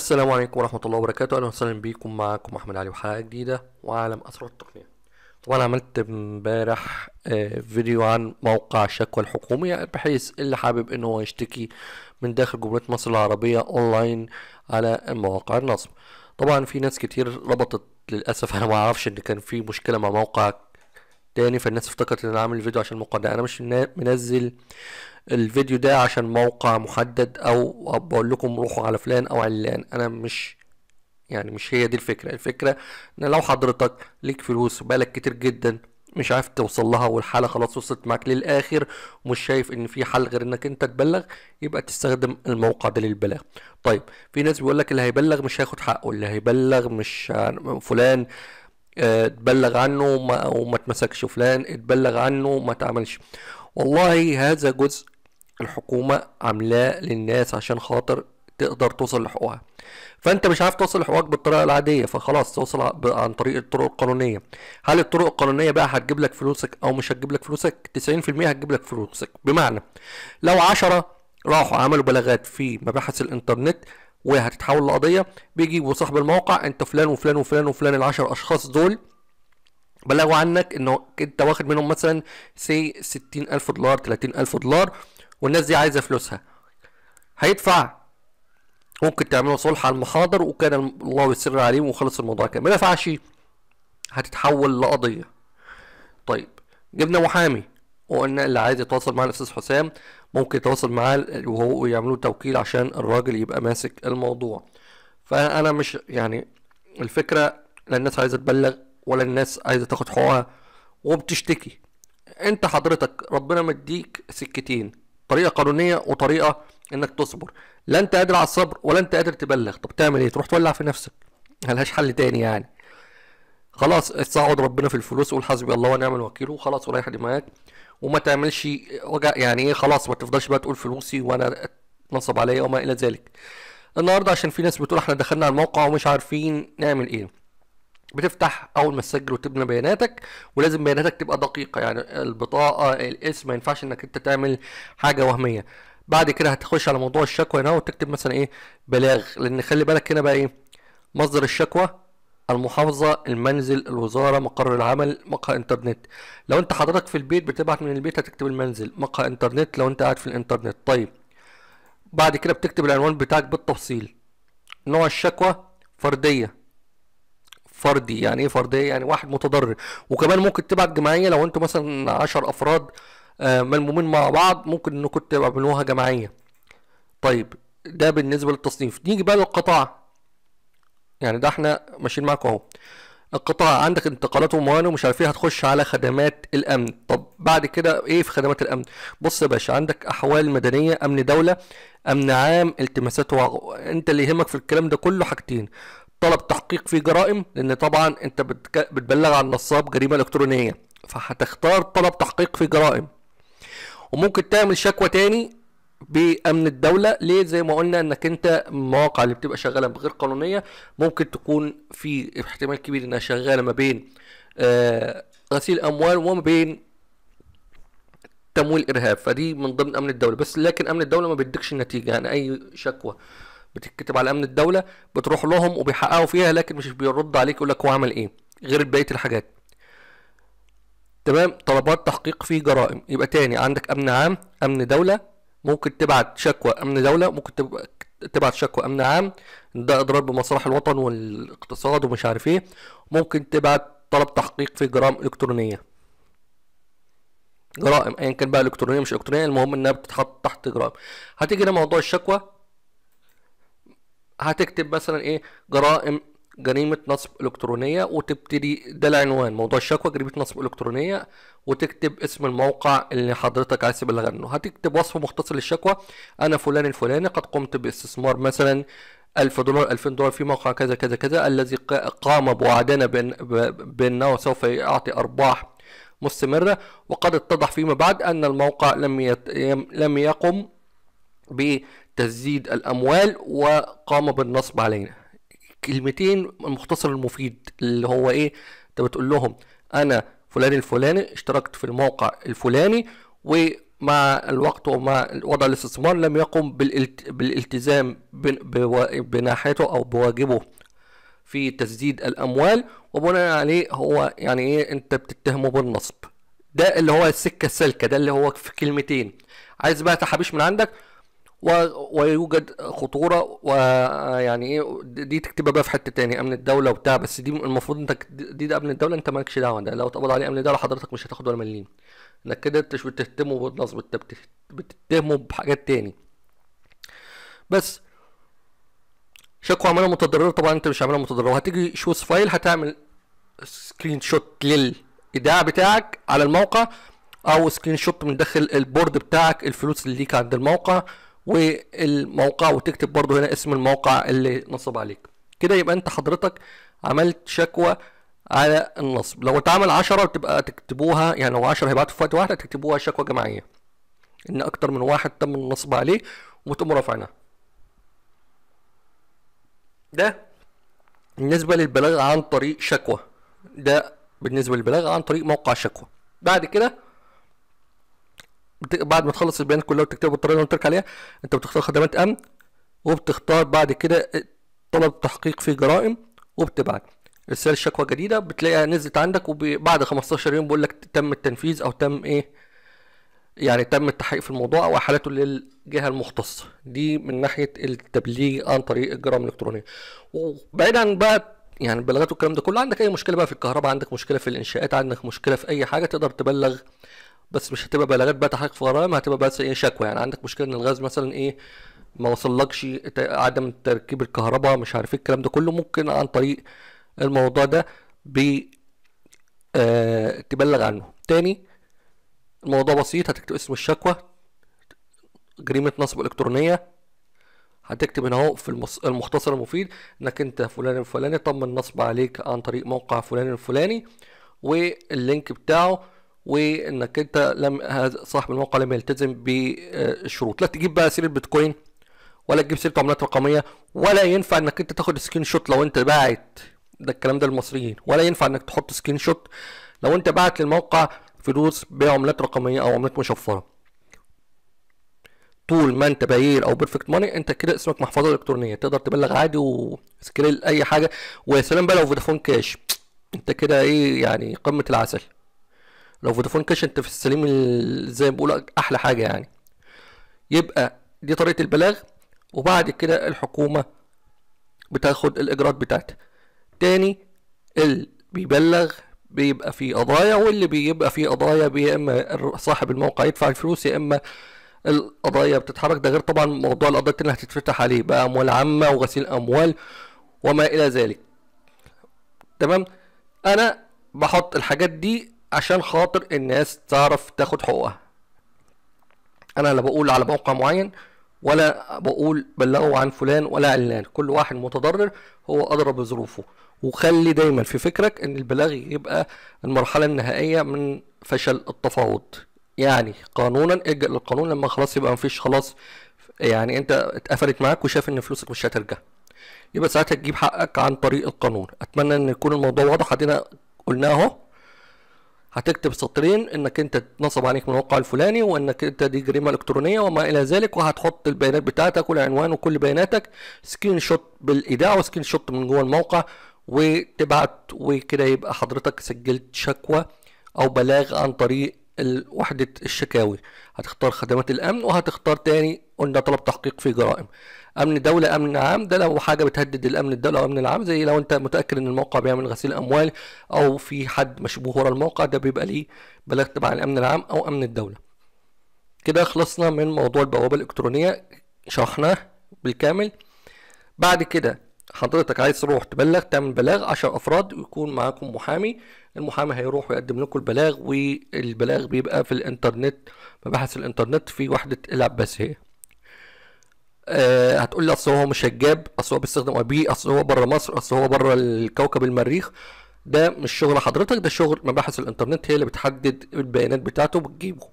السلام عليكم ورحمة الله وبركاته أهلا وسهلا بيكم معكم أحمد علي وحلقة جديدة وعالم أسرار التقنية طبعا عملت امبارح آه، فيديو عن موقع شكوى الحكومية بحيث اللي حابب ان هو يشتكي من داخل جمهورية مصر العربية اونلاين على مواقع النصب طبعا في ناس كتير ربطت للأسف أنا معرفش إن كان في مشكلة مع موقع تاني فالناس افتكرت ان انا عامل الفيديو عشان الموقع ده انا مش منزل الفيديو ده عشان موقع محدد او بقول لكم روحوا على فلان او علان انا مش يعني مش هي دي الفكرة الفكرة ان لو حضرتك ليك فلوس بقالك كتير جدا مش عارف توصل لها والحالة خلاص وصلت معاك للآخر ومش شايف إن في حل غير إنك أنت تبلغ يبقى تستخدم الموقع ده للبلاغ. طيب في ناس بيقول لك اللي هيبلغ مش هياخد حقه اللي هيبلغ مش فلان اتبلغ آه، عنه وما, وما اتمسكش فلان اتبلغ عنه وما اتعملش والله هذا جزء الحكومة عاملاه للناس عشان خاطر تقدر توصل لحقوقها فانت مش عارف توصل لحقوقك بالطريقه العاديه فخلاص توصل عن طريق الطرق القانونيه هل الطرق القانونيه بقى هتجيب لك فلوسك او مش هتجيب لك فلوسك 90% هتجيب لك فلوسك بمعنى لو 10 راحوا عملوا بلاغات في مباحث الانترنت وهتتحول لقضيه بيجي صاحب الموقع انت فلان وفلان وفلان وفلان العشر اشخاص دول بلغوا عنك انه انت واخد منهم مثلا سي 60000 دولار 30000 دولار والناس دي عايزه فلوسها هيدفع ممكن تعملوا صلح على المحاضر وكان الله يسر عليهم وخلص الموضوع كده ما دفعش هتتحول لقضيه طيب جبنا محامي وقلنا اللي عايز يتواصل مع الاستاذ حسام ممكن يتواصل معاه وهو يعملوا توكيل عشان الراجل يبقى ماسك الموضوع فانا مش يعني الفكره لا الناس عايزه تبلغ ولا الناس عايزه تاخد حقوقها وبتشتكي انت حضرتك ربنا مديك سكتين طريقه قانونيه وطريقه انك تصبر لا انت قادر على الصبر ولا انت قادر تبلغ طب تعمل ايه تروح تولع في نفسك ملهاش حل تاني يعني خلاص اتصعد ربنا في الفلوس وقول حسبي الله ونعم الوكيل وخلاص ورايح دماغك وما تعملش يعني ايه خلاص ما تفضلش بقى تقول فلوسي وانا اتنصب عليا وما الى ذلك النهارده عشان في ناس بتقول احنا دخلنا على الموقع ومش عارفين نعمل ايه بتفتح اول ما تسجل وتبني بياناتك ولازم بياناتك تبقى دقيقه يعني البطاقه الاسم ما ينفعش انك انت تعمل حاجه وهميه بعد كده هتخش على موضوع الشكوى هنا وتكتب مثلا ايه بلاغ لان خلي بالك هنا بقى ايه مصدر الشكوى المحافظة المنزل الوزارة مقر العمل مقهى انترنت لو انت حضرتك في البيت بتبعت من البيت هتكتب المنزل مقهى انترنت لو انت قاعد في الانترنت طيب بعد كده بتكتب العنوان بتاعك بالتفصيل نوع الشكوى فردية فردي يعني ايه فردية يعني واحد متضرر وكمان ممكن تبعت جماعية لو انتوا مثلا عشر افراد آه، ملمومين مع بعض ممكن انكم تعملوها جماعية طيب ده بالنسبة للتصنيف نيجي بقى للقطاع يعني ده احنا ماشيين معاكم اهو القطاع عندك انتقالات وموانئ ومش عارف ايه هتخش على خدمات الامن طب بعد كده ايه في خدمات الامن بص يا باشا عندك احوال مدنيه امن دوله امن عام التماسات وعقو. انت اللي يهمك في الكلام ده كله حاجتين طلب تحقيق في جرائم لان طبعا انت بتك... بتبلغ عن نصاب جريمه الكترونيه فهتختار طلب تحقيق في جرائم وممكن تعمل شكوى تاني بامن الدوله ليه زي ما قلنا انك انت المواقع اللي بتبقى شغاله بغير قانونيه ممكن تكون في احتمال كبير انها شغاله ما بين آه غسيل اموال وما بين تمويل ارهاب فدي من ضمن امن الدوله بس لكن امن الدوله ما بيديكش النتيجه يعني اي شكوى بتتكتب على امن الدوله بتروح لهم وبيحققوا فيها لكن مش بيرد عليك يقول لك هو عمل ايه غير بقيه الحاجات تمام طلبات تحقيق في جرائم يبقى تاني عندك امن عام امن دوله ممكن تبعت شكوى امن دوله ممكن تبعت شكوى امن عام ده اضرار بمصالح الوطن والاقتصاد ومش عارف ايه ممكن تبعت طلب تحقيق في جرائم الكترونيه جرائم ايا كان بقى الكترونيه مش الكترونيه المهم انها بتتحط تحت جرائم هتيجي لموضوع الشكوى هتكتب مثلا ايه جرائم جريمه نصب الكترونيه وتبتدي ده العنوان موضوع الشكوى جريمه نصب الكترونيه وتكتب اسم الموقع اللي حضرتك عايز تبلغ عنه هتكتب وصف مختصر للشكوى انا فلان الفلاني قد قمت باستثمار مثلا 1000 دولار 2000 دولار في موقع كذا كذا كذا الذي قام بوعدنا بأنه سوف يعطي أرباح مستمرة وقد اتضح فيما بعد أن الموقع لم يت... لم يقم بتسديد الأموال وقام بالنصب علينا كلمتين المختصر المفيد اللي هو ايه انت بتقول لهم انا فلان الفلاني اشتركت في الموقع الفلاني ومع الوقت ومع وضع الاستثمار لم يقم بالالتزام بناحيته او بواجبه في تسديد الاموال وبناء عليه هو يعني ايه انت بتتهمه بالنصب ده اللي هو السكه السالكه ده اللي هو في كلمتين عايز بقى تحابيش من عندك ويوجد خطوره ويعني ايه دي تكتبها بقى في حته تاني امن الدوله وبتاع بس دي المفروض انت دي ده امن الدوله انت مالكش دعوه ده لو اتقبض عليه امن الدوله حضرتك مش هتاخد ولا مليم انك كده انت مش بتهتمه بالنصب انت بتتهمه بحاجات تاني بس شكوى عماله متضرره طبعا انت مش عملها متضرره وهتيجي شوز فايل هتعمل سكرين شوت للايداع بتاعك على الموقع او سكرين شوت من داخل البورد بتاعك الفلوس اللي ليك عند الموقع والموقع وتكتب برضو هنا اسم الموقع اللي نصب عليك كده يبقى انت حضرتك عملت شكوى على النصب لو اتعمل 10 تبقى تكتبوها يعني لو 10 هيبعتوا في وقت واحد تكتبوها شكوى جماعيه ان اكتر من واحد تم النصب عليه وتقوموا رافعينها ده بالنسبه للبلاغ عن طريق شكوى ده بالنسبه للبلاغ عن طريق موقع شكوى بعد كده بعد ما تخلص البيانات كلها وتكتبها بالطريقه اللي قلت عليها انت بتختار خدمات امن وبتختار بعد كده طلب تحقيق في جرائم وبتبعت ارسال شكوى جديده بتلاقيها نزلت عندك وبعد 15 يوم بيقول لك تم التنفيذ او تم ايه يعني تم التحقيق في الموضوع او احالته للجهه المختصه دي من ناحيه التبليغ عن طريق الجرائم الالكترونيه وبعيدا عن بقى يعني البلاغات والكلام ده كله عندك اي مشكله بقى في الكهرباء عندك مشكله في الانشاءات عندك مشكله في اي حاجه تقدر تبلغ بس مش هتبقى بلاغات بقى تحقيق في غرائم هتبقى بس ايه شكوى يعني عندك مشكله ان الغاز مثلا ايه ما وصلكش عدم تركيب الكهرباء مش عارف ايه الكلام ده كله ممكن عن طريق الموضوع ده ب آه تبلغ عنه تاني الموضوع بسيط هتكتب اسم الشكوى جريمة نصب إلكترونية هتكتب هنا اهو في المختصر المفيد انك انت فلان الفلاني تم النصب عليك عن طريق موقع فلان الفلاني واللينك بتاعه وانك انت لم صاحب الموقع لم يلتزم بالشروط لا تجيب بقى سيره بيتكوين ولا تجيب سيره عملات رقميه ولا ينفع انك انت تاخد سكرين شوت لو انت باعت ده الكلام ده للمصريين ولا ينفع انك تحط سكرين شوت لو انت باعت للموقع فلوس بعملات رقميه او عملات مشفره طول ما انت باير او بيرفكت ماني انت كده اسمك محفظه الكترونيه تقدر تبلغ عادي وسكريل اي حاجه ويا سلام بقى لو فودافون كاش انت كده ايه يعني قمه العسل لو فودافون كاش انت في السليم زي ما بقول احلى حاجه يعني يبقى دي طريقه البلاغ وبعد كده الحكومه بتاخد الاجراءات بتاعتها تاني اللي بيبلغ بيبقى فيه قضايا واللي بيبقى فيه قضايا يا اما صاحب الموقع يدفع الفلوس يا اما القضايا بتتحرك ده غير طبعا موضوع القضايا اللي هتتفتح عليه بقى اموال عامه وغسيل اموال وما الى ذلك تمام انا بحط الحاجات دي عشان خاطر الناس تعرف تاخد حقوقها انا لا بقول على موقع معين ولا بقول بلغوا عن فلان ولا علان كل واحد متضرر هو أدرى بظروفه وخلي دايما في فكرك ان البلاغ يبقى المرحلة النهائية من فشل التفاوض يعني قانونا الجأ للقانون لما خلاص يبقى مفيش خلاص يعني انت اتقفلت معاك وشايف ان فلوسك مش هترجع يبقى ساعتها تجيب حقك عن طريق القانون اتمنى ان يكون الموضوع واضح ادينا قلناه اهو هتكتب سطرين انك انت نصب عليك من الموقع الفلاني وانك انت دي جريمه الكترونيه وما الى ذلك وهتحط البيانات بتاعتك والعنوان وكل بياناتك سكرين شوت بالايداع وسكرين شوت من جوه الموقع وتبعت وكده يبقى حضرتك سجلت شكوى او بلاغ عن طريق وحده الشكاوي هتختار خدمات الامن وهتختار تاني قلنا طلب تحقيق في جرائم امن دوله امن عام ده لو حاجه بتهدد الامن الدوله او الامن العام زي لو انت متاكد ان الموقع بيعمل غسيل اموال او في حد مشبوه ورا الموقع ده بيبقى ليه بلاغ تبع الامن العام او امن الدوله كده خلصنا من موضوع البوابه الالكترونيه شرحناه بالكامل بعد كده حضرتك عايز تروح تبلغ تعمل بلاغ عشر افراد ويكون معاكم محامي المحامي هيروح ويقدم لكم البلاغ والبلاغ بيبقى في الانترنت مباحث الانترنت في وحده العباسيه آه، هتقول لي اصل هو مش هجاب اصل هو بيستخدم اي بي اصل هو بره مصر اصل هو بره الكوكب المريخ ده مش شغل حضرتك ده شغل مباحث الانترنت هي اللي بتحدد البيانات بتاعته وبتجيبه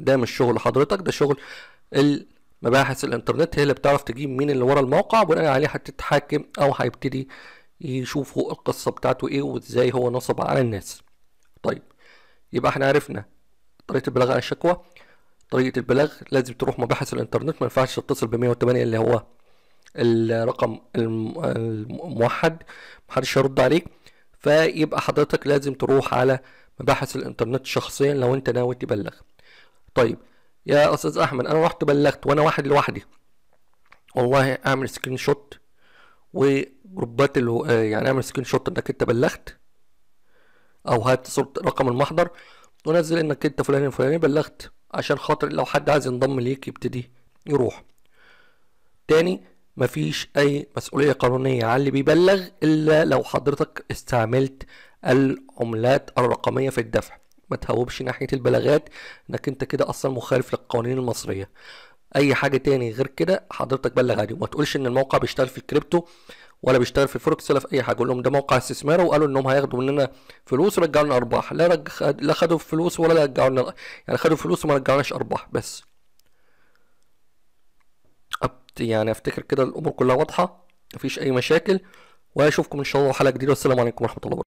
ده مش شغل حضرتك ده شغل مباحث الانترنت هي اللي بتعرف تجيب مين اللي ورا الموقع وبناء عليه هتتحاكم او هيبتدي يشوفوا القصة بتاعته ايه وازاي هو نصب على الناس طيب يبقى احنا عرفنا طريقة البلاغ عن الشكوى طريقه البلاغ لازم تروح مباحث الانترنت ما ينفعش تتصل ب 108 اللي هو الرقم الموحد محدش هيرد عليك فيبقى حضرتك لازم تروح على مباحث الانترنت شخصيا لو انت ناوي تبلغ طيب يا استاذ احمد انا رحت بلغت وانا واحد لوحدي والله اعمل سكرين شوت وجروبات يعني اعمل سكرين شوت انك انت بلغت او هات صورة رقم المحضر ونزل انك انت فلان الفلاني بلغت عشان خاطر لو حد عايز ينضم ليك يبتدي يروح تاني مفيش اي مسؤولية قانونية على اللي بيبلغ الا لو حضرتك استعملت العملات الرقمية في الدفع ما تهوبش ناحية البلاغات انك انت كده اصلا مخالف للقوانين المصرية اي حاجة تاني غير كده حضرتك بلغ عادي وما تقولش ان الموقع بيشتغل في الكريبتو ولا بيشتغل في فوركس ولا في اي حاجه اقول لهم ده موقع استثمار وقالوا انهم هياخدوا مننا فلوس ورجعوا لنا ارباح لا رج... لا خدوا فلوس ولا رجعوا لنا يعني خدوا فلوس وما رجعوناش ارباح بس أبت... يعني افتكر كده الامور كلها واضحه مفيش اي مشاكل واشوفكم ان شاء الله حلقه جديده والسلام عليكم ورحمه الله وبركاته